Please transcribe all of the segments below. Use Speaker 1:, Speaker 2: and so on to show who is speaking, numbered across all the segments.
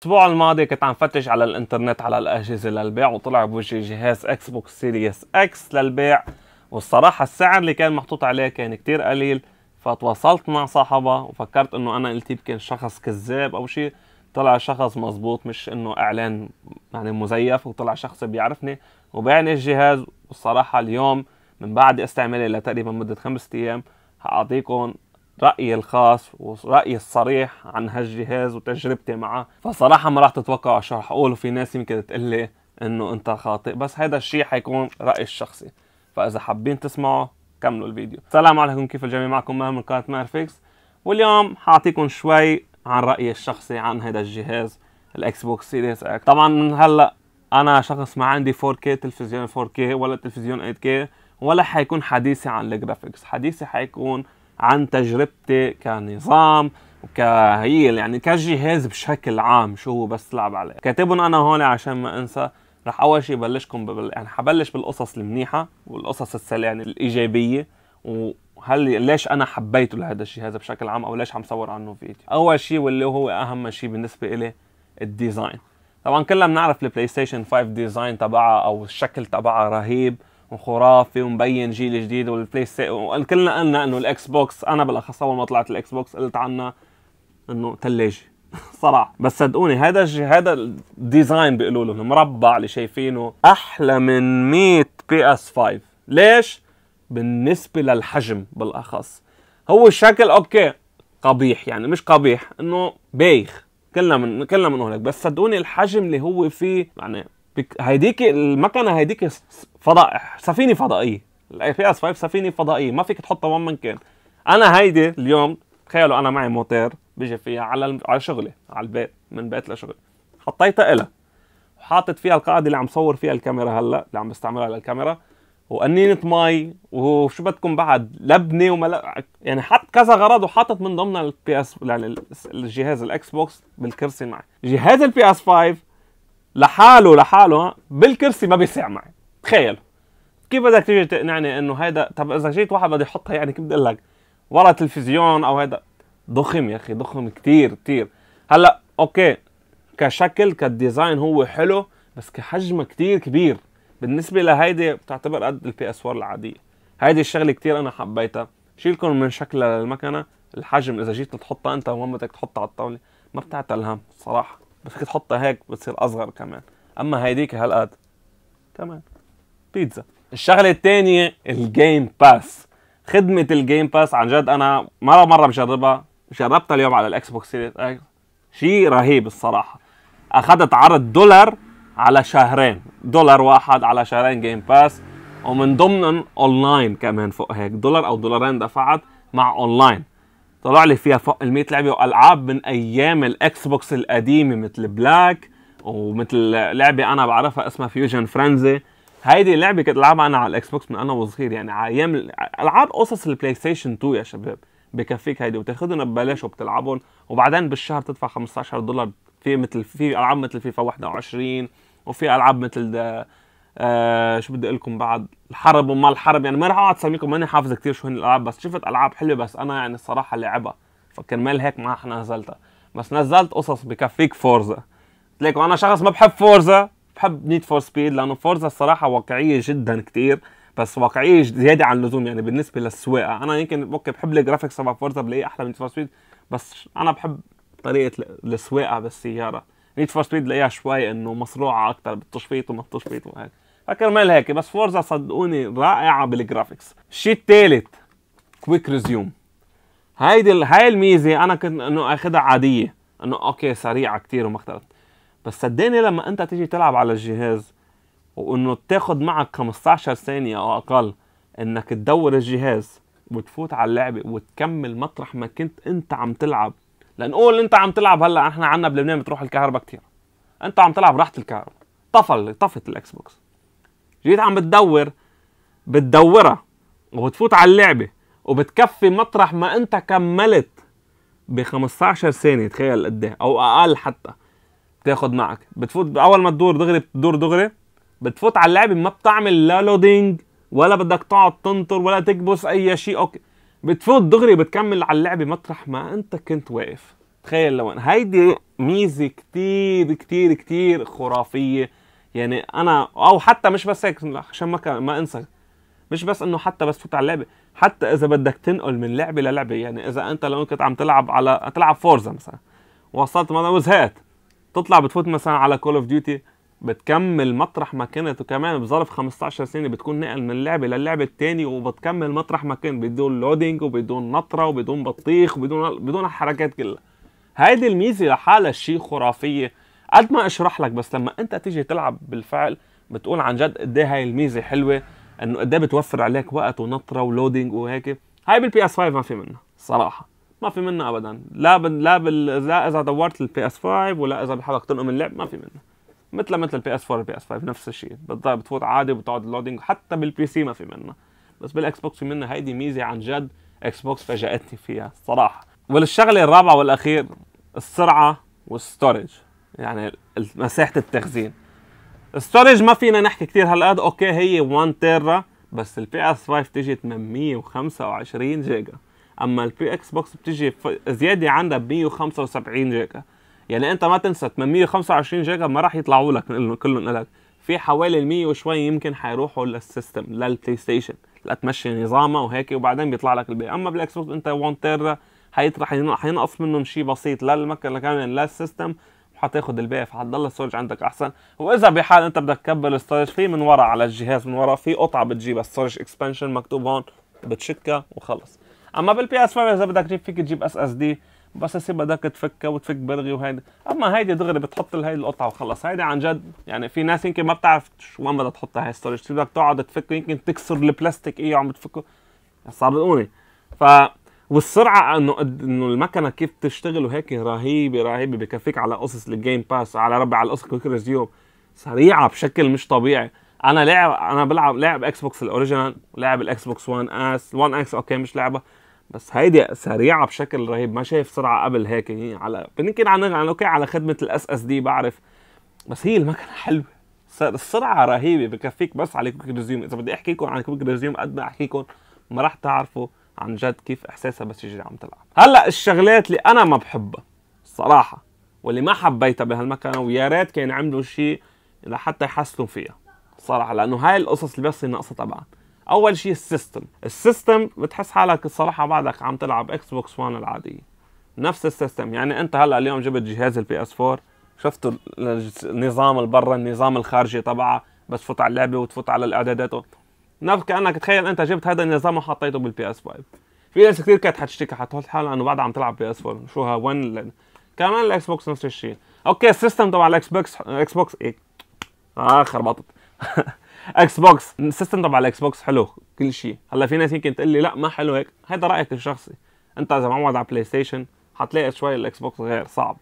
Speaker 1: الاسبوع الماضي كنت عم فتش على الانترنت على الاجهزه للبيع وطلع بوجهي جهاز اكس بوكس سيريس اكس للبيع والصراحه السعر اللي كان محطوط عليه كان كتير قليل فتواصلت مع صاحبها وفكرت انه انا قلت يمكن شخص كذاب او شيء طلع شخص مزبوط مش انه اعلان يعني مزيف وطلع شخص بيعرفني وبيعني الجهاز والصراحه اليوم من بعد استعمالي لتقريبا مده خمسة ايام هاعطيكم رأيي الخاص ورأيي الصريح عن هالجهاز وتجربتي معه فصراحة ما راح تتوقعوا شو راح أقوله في ناس يمكن تقول لي إنه أنت خاطئ بس هذا الشيء حيكون رأيي الشخصي فإذا حابين تسمعوا كملوا الفيديو السلام عليكم كيف الجميع معكم مهم من قناة مارفيكس واليوم حاعطيكم شوي عن رأيي الشخصي عن هذا الجهاز الاكس بوكس سيريس اكس طبعا من هلا انا شخص ما عندي 4K تلفزيون 4K ولا تلفزيون 8K ولا حيكون حديثي عن الجرافيكس حديثي حيكون عن تجربتي كنظام وكهي يعني كجهاز بشكل عام شو هو بس تلعب عليه كاتبهم انا هون عشان ما انسى رح اول شيء بلشكم ببل... يعني حبلش بالقصص المنيحه والقصص السلع يعني الايجابيه وهل ليش انا حبيته لهذا الشيء هذا بشكل عام او ليش عم صور عنه فيديو اول شيء واللي هو اهم شيء بالنسبه لي الديزاين طبعا كلنا بنعرف البلاي ستيشن 5 ديزاين تبعها او الشكل تبعها رهيب وخرافي ومبين جيل جديد والبلاي ستيشن كلنا قلنا انه الاكس بوكس انا بالاخص اول ما طلعت الاكس بوكس قلت عنها انه ثلاجه صراحه بس صدقوني هذا الج... هذا الديزاين بيقولوا له المربع اللي شايفينه احلى من 100 بي اس 5 ليش بالنسبه للحجم بالاخص هو الشكل اوكي قبيح يعني مش قبيح انه بايخ كلنا من كلنا بنقول بس صدقوني الحجم اللي هو فيه يعني هيديك المكنه هيديك فضاء سفينه فضائيه الاي بي اس 5 سفينه فضائيه ما فيك تحطها وين من كان انا هيدي اليوم تخيلوا انا معي موتير بيجي فيها على على شغلي على البيت من بيت لشغلي حطيتها إلها وحاطط فيها القاعده اللي عم صور فيها الكاميرا هلا اللي عم بستعملها للكاميرا وقنينة مي وشو بدكم بعد لبنه وما يعني حط كذا غرض وحاطط من ضمنها البي اس يعني الجهاز الاكس بوكس بالكرسي معي جهاز البي اس 5 لحاله لحاله بالكرسي ما بيسع معي تخيل كيف بدك تيجي تقنعني انه هيدا طب اذا جيت واحد بده يحطها يعني كيف بدي اقول لك ورا تلفزيون او هيدا ضخم يا اخي ضخم كثير كثير هلا اوكي كشكل كديزاين هو حلو بس كحجمه كثير كبير بالنسبه لهيدي بتعتبر قد البي اس 4 العاديه هيدي الشغله كثير انا حبيتها شيلكم من شكلها للمكنه الحجم اذا جيت تحطها انت وين بدك تحطها على الطاوله ما بتعتلها صراحه بس فيك تحطها هيك بتصير اصغر كمان اما هيديك هالقد كمان بيتزا الشغله الثانيه الجيم باس خدمه الجيم باس عن جد انا مره مره بجربها جربتها اليوم على الاكس بوكس سيريس اكس شيء رهيب الصراحه اخذت عرض دولار على شهرين دولار واحد على شهرين جيم باس ومن ضمنهم اونلاين كمان فوق هيك دولار او دولارين دفعت مع اونلاين طلع لي فيها فوق ال 100 لعبه والعاب من ايام الاكس بوكس القديمه مثل بلاك ومثل لعبه انا بعرفها اسمها فيوجن فرنزي هيدي لعبه كنت العبها انا على الاكس بوكس من انا وصغير يعني على ايام العاب قصص البلاي ستيشن 2 يا شباب بكفيك هيدي وتاخذهم ببلاش وبتلعبهم وبعدين بالشهر تدفع 15 دولار في مثل في العاب مثل فيفا 21 وفي العاب مثل آه شو بدي اقول لكم بعد الحرب وما الحرب يعني ما راح اقعد اسميكم ماني حافظ كثير شو هن الالعاب بس شفت العاب حلوه بس انا يعني الصراحه لعبها فكرمال هيك ما نزلتها بس نزلت قصص بكفيك فورزا ليكو وانا شخص ما بحب فورزا بحب نيد فور سبيد لانه فورزا الصراحه واقعيه جدا كثير بس واقعيه زياده عن اللزوم يعني بالنسبه للسواقه انا يمكن اوكي بحب الجرافيكس تبع فورزا بلاقيه احلى من نيد فور سبيد بس انا بحب طريقه السواقه بالسياره نيد فور سبيد بلاقيها شوي انه مصروعه اكثر بالتشفيط وما التشفيط وهيك فكرمال هيك بس فورزا صدقوني رائعه بالجرافيكس الشيء الثالث كويك ريزيوم هيدي هاي الميزه انا كنت انه اخذها عاديه انه اوكي سريعه كثير وما اختلفت بس صدقني لما انت تيجي تلعب على الجهاز وانه تاخذ معك 15 ثانيه او اقل انك تدور الجهاز وتفوت على اللعبه وتكمل مطرح ما كنت انت عم تلعب لان قول انت عم تلعب هلا احنا عنا بلبنان بتروح الكهرباء كثير انت عم تلعب راحت الكهرباء طفل طفت الاكس بوكس جيت عم بتدور بتدورها وبتفوت على اللعبه وبتكفي مطرح ما انت كملت ب 15 سنه تخيل قد ايه او اقل حتى بتاخد معك بتفوت اول ما تدور دغري بتدور دغري بتفوت على اللعبه ما بتعمل لا لودينج ولا بدك تقعد تنطر ولا تكبس اي شيء اوكي بتفوت دغري بتكمل على اللعبه مطرح ما انت كنت واقف تخيل لو هيدي ميزه كتير كتير كتير خرافيه يعني انا او حتى مش بس هيك عشان ما ما انسى مش بس انه حتى بس تفوت على اللعبه حتى اذا بدك تنقل من لعبه للعبه يعني اذا انت لو كنت عم تلعب على تلعب فورزا مثلا وصلت مثلا وزهقت تطلع بتفوت مثلا على كول اوف ديوتي بتكمل مطرح ما كنت وكمان بظرف 15 سنه بتكون نقل من لعبه للعبه الثانيه وبتكمل مطرح ما كنت بدون لودينج وبدون نطره وبدون بطيخ وبدون بدون الحركات كلها هيدي الميزه لحالها شيء خرافيه قد ما اشرح لك بس لما انت تيجي تلعب بالفعل بتقول عن جد قد ايه هاي الميزه حلوه انه قد ايه بتوفر عليك وقت ونطره ولودينج وهيك هاي بالبي اس 5 ما في منها صراحه ما في منها ابدا لا ب... لا بال لا اذا دورت البي اس 5 ولا اذا بحبك تنقم اللعب ما في منها مثل مثل البي اس 4 والبي اس 5 نفس الشيء بتفوت عادي وبتقعد لودينج حتى بالبي سي ما في منها بس بالاكس بوكس في منها هيدي ميزه عن جد اكس بوكس فاجأتني فيها صراحه والشغله الرابعه والاخير السرعه والستورج يعني مساحه التخزين الستورج ما فينا نحكي كثير هالقد اوكي هي 1 تيرا بس البي اس 5 بتيجي 825 جيجا اما البي اكس بوكس بتيجي زياده عندها 175 جيجا يعني انت ما تنسى 825 جيجا ما راح يطلعوا لك كلهم لك في حوالي 100 وشوي يمكن حيروحوا للسيستم للبلاي ستيشن لتمشي نظامها وهيك وبعدين بيطلع لك البي اما بالاكس بوكس انت 1 تيرا حيطرح حينقص منهم شيء بسيط لا المكان للسيستم حتاخذ الباقي فحتضل الستورج عندك احسن واذا بحال انت بدك تكبل الستورج في من ورا على الجهاز من ورا في قطعه بتجيبها ستورج اكسبانشن مكتوب هون بتشكها وخلص اما بالبي اس 5 اذا بدك تجيب فيك تجيب اس اس دي بس يصير بدك تفكها وتفك برغي وهيدي اما هيدي دغري بتحط هيدي القطعه وخلص هيدي عن جد يعني في ناس يمكن ما بتعرف وين بدها تحطها هاي الستورج بدك تقعد تفك يمكن تكسر البلاستيك ايه عم تفكه صار بتقولي ف والسرعه انه انه المكنه كيف تشتغل وهيك رهيبه رهيبه بكفيك على قصص الجيم باس على ربع على قصص كوكرز يوم سريعه بشكل مش طبيعي انا لعب انا بلعب لاعب اكس بوكس الاوريجينال ولاعب الاكس بوكس 1 اس 1 اكس اوكي مش لعبه بس هيدي سريعه بشكل رهيب ما شايف سرعه قبل هيك يعني على يمكن على اوكي على خدمه الاس اس دي بعرف بس هي المكنه حلوه السرعه رهيبه بكفيك بس على كويك ريزيوم اذا بدي احكي لكم عن كويك ريزيوم قد ما احكي لكم ما راح تعرفوا عن جد كيف احساسها بس يجي عم تلعب هلا الشغلات اللي انا ما بحبها الصراحه واللي ما حبيتها بهالمكان ويا ريت كان عملوا شيء لحتى يحسنوا فيها الصراحه لانه هاي القصص اللي بس ناقصه طبعا اول شيء السيستم السيستم بتحس حالك الصراحه بعدك عم تلعب اكس بوكس 1 العاديه نفس السيستم يعني انت هلا اليوم جبت جهاز البي اس 4 شفت النظام البرا النظام الخارجي تبعه بس فوت على اللعبه وتفوت على الاعدادات نفس كانك تخيل انت جبت هذا النظام وحطيته بالبي اس 5 في ناس كثير كانت حتشتكي حتقول حالها انه بعد عم تلعب بي اس 4 شو ها وين ل... كمان الاكس بوكس نفس الشيء اوكي السيستم تبع الاكس بوكس اكس بوكس إيه؟ اه خربطت اكس بوكس السيستم تبع الاكس بوكس حلو كل شيء هلا في ناس يمكن تقول لي لا ما حلو هيك هذا رايك الشخصي انت اذا معود على بلاي ستيشن حتلاقي شوي الاكس بوكس غير صعب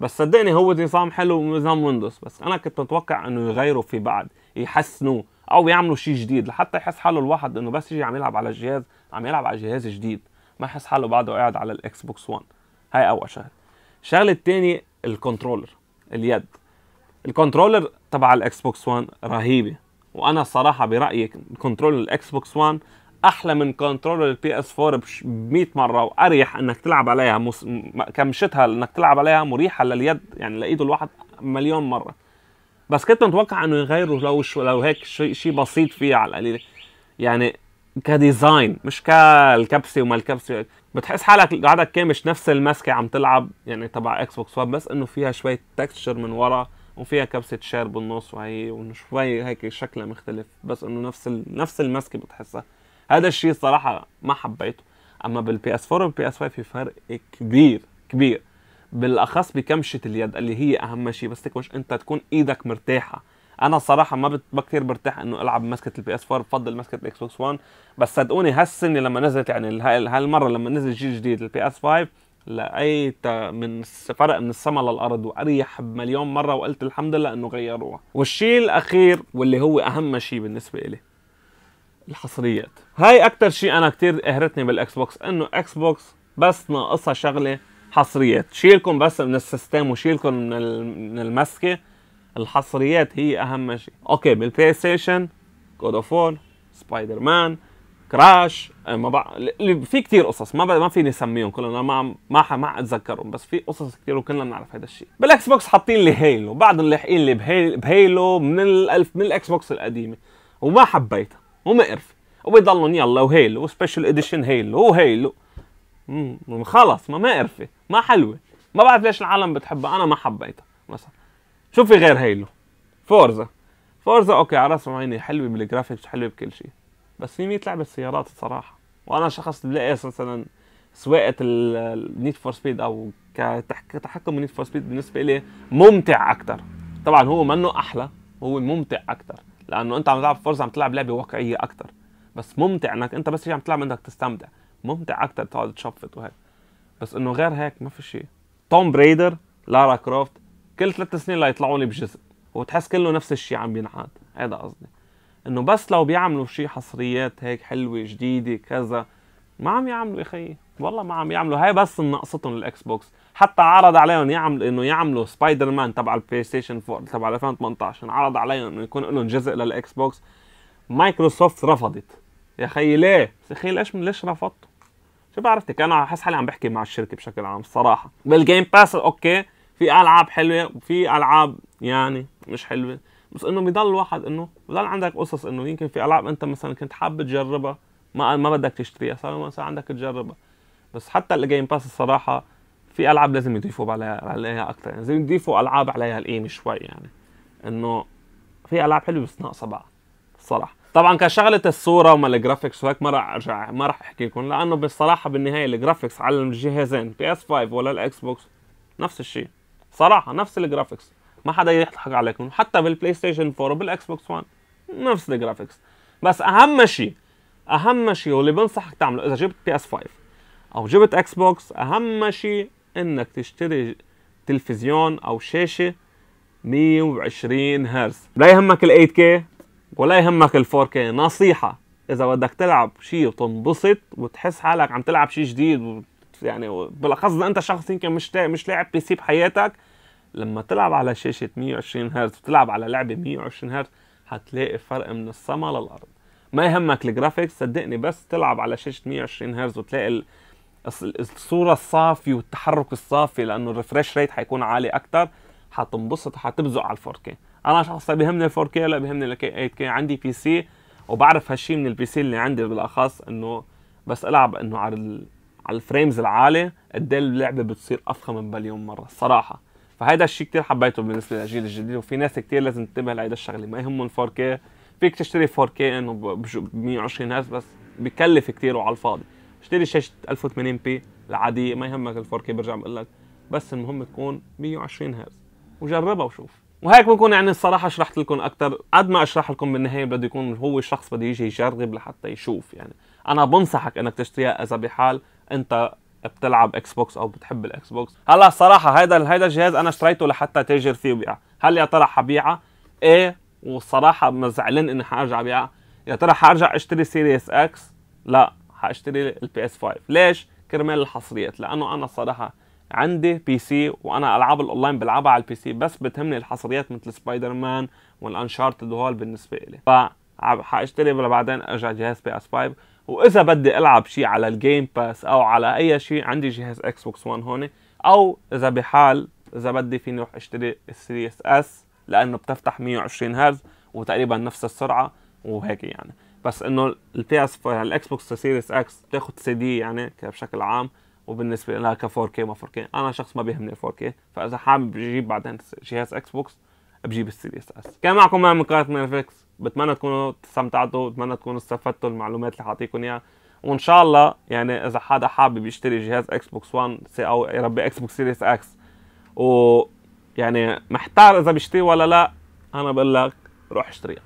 Speaker 1: بس صدقني هو نظام حلو نظام ويندوز بس انا كنت متوقع انه يغيروا في بعد يحسنوه او يعملوا شيء جديد لحتى يحس حاله الواحد انه بس يجي عم يلعب على الجهاز عم يلعب على جهاز جديد ما يحس حاله بعده قاعد على الاكس بوكس 1 هاي اول شغله الشغله الثانيه الكنترولر اليد الكنترولر تبع الاكس بوكس 1 رهيبه وانا الصراحه برايي كنترولر الاكس بوكس 1 احلى من كنترولر البي اس 4 ب 100 مره واريح انك تلعب عليها مس... كمشتها انك تلعب عليها مريحه لليد يعني لايده الواحد مليون مره بس كنت متوقع انه يغيروا لو شو لو هيك شيء شيء بسيط فيه على القليله يعني كديزاين مش كالكبسه وما الكبسه بتحس حالك قاعدك كامش نفس المسكه عم تلعب يعني تبع اكس بوكس 1 بس انه فيها شويه تكستشر من ورا وفيها كبسه شير بالنص وهي وشوي هيك شكلها مختلف بس انه نفس ال... نفس المسكه بتحسها هذا الشيء صراحه ما حبيته اما بالبي اس 4 والبي اس 5 في فرق كبير كبير بالاخص بكمشه اليد اللي هي اهم شيء بس تكمش انت تكون ايدك مرتاحه انا صراحه ما ما كثير برتاح انه العب مسكه البي اس 4 بفضل مسكه الاكس بوكس 1 بس صدقوني هالسنه لما نزلت يعني هالمره لما نزل جيل جديد البي اس 5 لقيت من فرق من السما للارض واريح بمليون مره وقلت الحمد لله انه غيروها والشيء الاخير واللي هو اهم شيء بالنسبه لي الحصريات هاي اكثر شيء انا كثير قهرتني بالاكس بوكس انه اكس بوكس بس ناقصها شغله حصريات شيلكم بس من السيستم وشيلكم من من المسكه الحصريات هي اهم شيء اوكي بالبلاي ستيشن جود اوف وور سبايدر مان كراش ما بع... في كثير قصص ما ب... ما فيني اسميهم كلهم انا ما ما ما اتذكرهم بس في قصص كثير وكلنا بنعرف هذا الشيء بالاكس بوكس حاطين لي هيلو بعض اللاحقين لي بهيل... بهيلو من الالف من الاكس بوكس القديمه وما حبيتها وما قرف وبيضلهم يلا وهيلو وسبيشل اديشن هيلو وهيلو امم خلص ما ما قرفه ما حلوه ما بعرف ليش العالم بتحبها انا ما حبيتها مثلا شو في غير هيلو فورزا فورزا اوكي على راسي وعيني حلوه بالجرافيكس حلوه بكل شيء بس في 100 لعبه سيارات الصراحه وانا شخص بلاقي مثلا سواقه النيد فور سبيد او كتحكم النيد فور سبيد بالنسبه لي ممتع اكثر طبعا هو منه احلى هو ممتع اكثر لانه انت عم تلعب فورزا عم تلعب لعبه واقعيه اكثر بس ممتع انك انت بس عم تلعب انك تستمتع ممتع اكثر تقعد تشفط وهيك بس انه غير هيك ما في شيء توم بريدر لارا كروفت كل ثلاث سنين لا يطلعوا لي بجزء وتحس كله نفس الشيء عم بينعاد هذا قصدي انه بس لو بيعملوا شيء حصريات هيك حلوه جديده كذا ما عم يعملوا يا خيي والله ما عم يعملوا هاي بس ناقصتهم الاكس بوكس حتى عرض عليهم يعمل انه يعملوا سبايدر مان تبع البلاي ستيشن 4 تبع 2018 عرض عليهم انه يكون لهم جزء للاكس بوكس مايكروسوفت رفضت يا خي ليه؟ يا خي ليش ليش رفضته؟ شو بعرفتك انا حاسس حالي عم بحكي مع الشركه بشكل عام الصراحه بالجيم باس اوكي في العاب حلوه وفي العاب يعني مش حلوه بس انه بضل الواحد انه بضل عندك قصص انه يمكن في العاب انت مثلا كنت حابب تجربها ما ما بدك تشتريها صار مثلا عندك تجربها بس حتى الجيم باس الصراحه في العاب لازم يضيفوا عليها عليها اكثر يعني لازم يضيفوا العاب عليها القيمه شوي يعني انه في العاب حلوه بس ناقصه بعض صراحه طبعا كشغله الصوره وما الجرافيكس وهيك ما راح ارجع ما راح احكي لكم لانه بالصراحه بالنهايه الجرافيكس على الجهازين بي اس 5 ولا الاكس بوكس نفس الشيء صراحه نفس الجرافيكس ما حدا يضحك عليكم حتى بالبلاي ستيشن 4 وبالاكس بوكس 1 نفس الجرافيكس بس اهم شيء اهم شيء واللي بنصحك تعمله اذا جبت بي اس 5 او جبت اكس بوكس اهم شيء انك تشتري تلفزيون او شاشه 120 هرتز لا يهمك ال 8K ولا يهمك ال 4K نصيحه اذا بدك تلعب شيء وتنبسط وتحس حالك عم تلعب شيء جديد و يعني بالاخص اذا انت شخص يمكن مش مش لاعب بي سي بحياتك لما تلعب على شاشه 120 هرتز وتلعب على لعبه 120 هرتز هتلاقي فرق من السما للارض ما يهمك الجرافيكس صدقني بس تلعب على شاشه 120 هرتز وتلاقي الصوره الصافيه والتحرك الصافي لانه الريفرش ريت حيكون عالي اكثر حتنبسط حتبزق على 4K انا شخص بيهمني 4K لا بيهمني 8K إيه، عندي بي سي وبعرف هالشيء من البي سي اللي عندي بالاخص انه بس العب انه على على الفريمز العاليه قد إيه اللعبه بتصير افخم من بليون مره الصراحه فهيدا الشيء كثير حبيته بالنسبه للجيل الجديد وفي ناس كثير لازم تنتبه لهيدا الشغله ما يهمهم 4K فيك تشتري 4K انه ب 120 هرتز بس بكلف كثير وعلى الفاضي اشتري شاشه 1080 بي العاديه ما يهمك ال 4K برجع بقول لك بس المهم تكون 120 هرتز وجربها وشوف وهيك بكون يعني الصراحه شرحت لكم اكثر قد ما اشرح لكم بالنهايه بده يكون هو الشخص بده يجي يجرب لحتى يشوف يعني انا بنصحك انك تشتريها اذا بحال انت بتلعب اكس بوكس او بتحب الاكس بوكس هلا الصراحه هيدا هيدا الجهاز انا اشتريته لحتى تاجر فيه وبيع هل يا ترى حبيعه ايه والصراحه زعلان اني حارجع بيع يا ترى حارجع اشتري سيريس اكس لا حاشتري البي اس 5 ليش كرمال الحصريات لانه انا الصراحه عندي بي سي وانا العاب الاونلاين بلعبها على البي سي بس بتهمني الحصريات مثل سبايدر مان والانشارتد وهول بالنسبه لي ف حاشتري بعدين ارجع جهاز بي اس 5 واذا بدي العب شيء على الجيم باس او على اي شيء عندي جهاز اكس بوكس 1 هون او اذا بحال اذا بدي فيني اروح اشتري السيريس اس لانه بتفتح 120 هرتز وتقريبا نفس السرعه وهيك يعني بس انه البي اس الاكس بوكس سيريس اكس بتاخذ سي دي يعني بشكل عام وبالنسبه لنا ك 4K ما 4K انا شخص ما بيهمني 4K فاذا حابب اجيب بعدين جهاز اكس بوكس بجيب السيريس اس كان معكم من قناه ميرفكس بتمنى تكونوا استمتعتوا بتمنى تكونوا استفدتوا المعلومات اللي حاعطيكم اياها وان شاء الله يعني اذا حدا حابب يشتري جهاز اكس بوكس 1 سي او ربي اكس بوكس سيريس اكس و يعني محتار اذا بيشتري ولا لا انا بقول لك روح اشتريها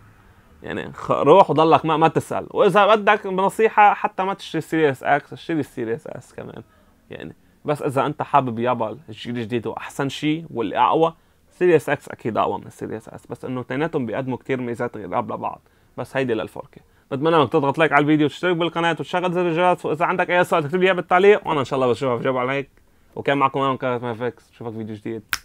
Speaker 1: يعني روح وضلك ما ما تسال واذا بدك بنصيحه حتى ما تشتري سيريس اكس اشتري السيريس اس كمان يعني بس اذا انت حابب يابا الجيل الجديد واحسن شيء واللي اقوى سيريس اكس اكيد اقوى من سيريس اس بس انه اثنيناتهم بيقدموا كثير ميزات غياب لبعض بس هيدي للفوركي بتمنى انك تضغط لايك على الفيديو وتشترك بالقناه وتشغل زر الجرس واذا عندك اي سؤال تكتب لي اياه بالتعليق وانا ان شاء الله بشوفها في جواب عليك وكان معكم انا كارت فيكس بشوفك فيديو جديد